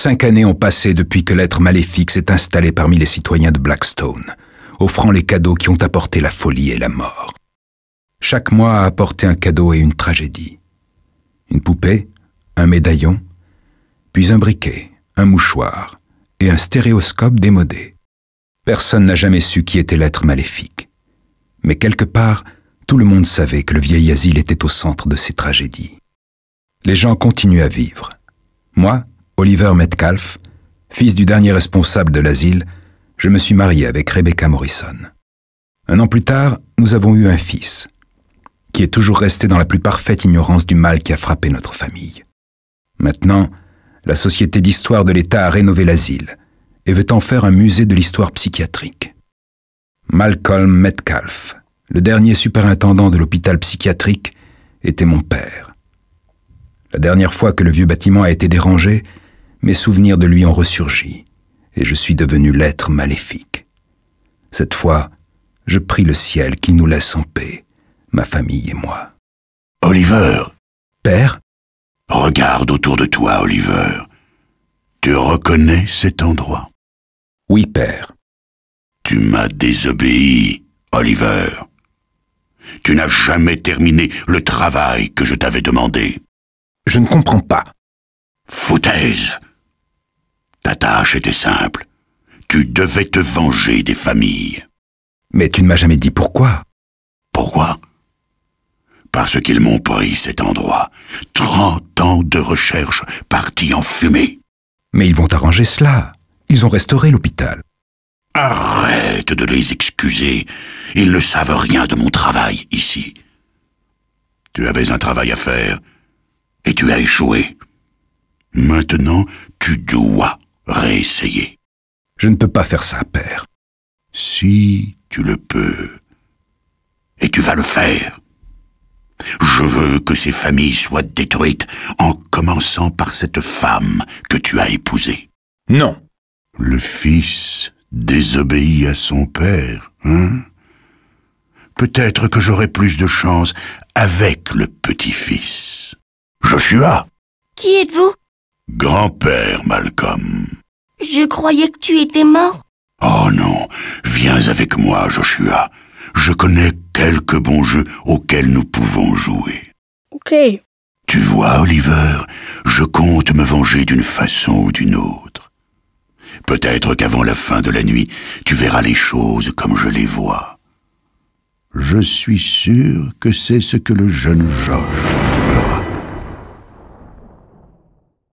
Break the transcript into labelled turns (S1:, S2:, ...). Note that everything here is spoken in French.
S1: Cinq années ont passé depuis que l'être maléfique s'est installé parmi les citoyens de Blackstone, offrant les cadeaux qui ont apporté la folie et la mort. Chaque mois a apporté un cadeau et une tragédie. Une poupée, un médaillon, puis un briquet, un mouchoir et un stéréoscope démodé. Personne n'a jamais su qui était l'être maléfique. Mais quelque part, tout le monde savait que le vieil asile était au centre de ces tragédies. Les gens continuent à vivre. Moi, Oliver Metcalf, fils du dernier responsable de l'asile, je me suis marié avec Rebecca Morrison. Un an plus tard, nous avons eu un fils, qui est toujours resté dans la plus parfaite ignorance du mal qui a frappé notre famille. Maintenant, la Société d'histoire de l'État a rénové l'asile et veut en faire un musée de l'histoire psychiatrique. Malcolm Metcalf, le dernier superintendant de l'hôpital psychiatrique, était mon père. La dernière fois que le vieux bâtiment a été dérangé, mes souvenirs de lui ont ressurgi, et je suis devenu l'être maléfique. Cette fois, je prie le ciel qu'il nous laisse en paix, ma famille et moi. Oliver Père Regarde autour de toi,
S2: Oliver. Tu reconnais cet endroit Oui, père. Tu m'as désobéi, Oliver. Tu n'as jamais terminé le travail que je t'avais demandé. Je ne comprends pas. Foutaise ta tâche était simple. Tu devais te venger des familles. Mais tu ne m'as jamais dit pourquoi. Pourquoi Parce qu'ils m'ont pris cet endroit. Trente ans de recherche partis en fumée. Mais ils vont arranger cela.
S1: Ils ont restauré l'hôpital.
S2: Arrête de les excuser. Ils ne savent rien de mon travail ici. Tu avais un travail à faire, et tu as échoué. Maintenant, tu dois réessayer. Je ne peux pas faire ça, père. Si tu le peux, et tu vas le faire. Je veux que ces familles soient détruites, en commençant par cette femme que tu as épousée. Non. Le fils désobéit à son père, hein Peut-être que j'aurai plus de chance avec le petit-fils. Joshua Qui êtes-vous Grand-père Malcolm.
S1: Je croyais que tu étais mort. Oh
S2: non, viens avec moi, Joshua. Je connais quelques bons jeux auxquels nous pouvons jouer. Ok. Tu vois, Oliver, je compte me venger d'une façon ou d'une autre. Peut-être qu'avant la fin de la nuit, tu verras les choses comme je les vois. Je suis sûr que c'est ce que le jeune Josh